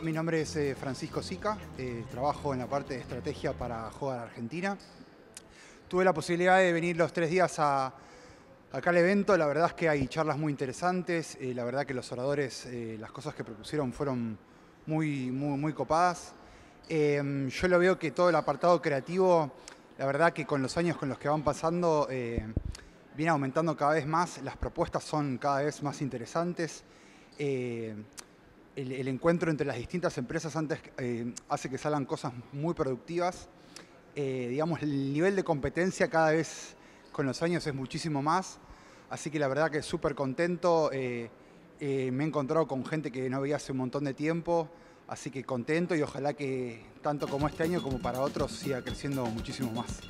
mi nombre es eh, Francisco Sica, eh, trabajo en la parte de estrategia para Jugar Argentina. Tuve la posibilidad de venir los tres días acá al evento, la verdad es que hay charlas muy interesantes, eh, la verdad que los oradores, las cosas que propusieron fueron muy, muy, muy copadas. Em, yo lo veo que todo el apartado creativo, la verdad que con los años con los que van pasando, viene aumentando cada vez más, las propuestas son cada vez más interesantes el, encuentro entre las distintas empresas antes eh, hace que salgan cosas muy productivas. Eh, digamos, el nivel de competencia cada vez con los años es muchísimo más. Así que la verdad que súper contento. Eh, me he encontrado con gente que no había hace un montón de tiempo. Así que contento y ojalá que tanto como este año como para otros siga creciendo muchísimo más.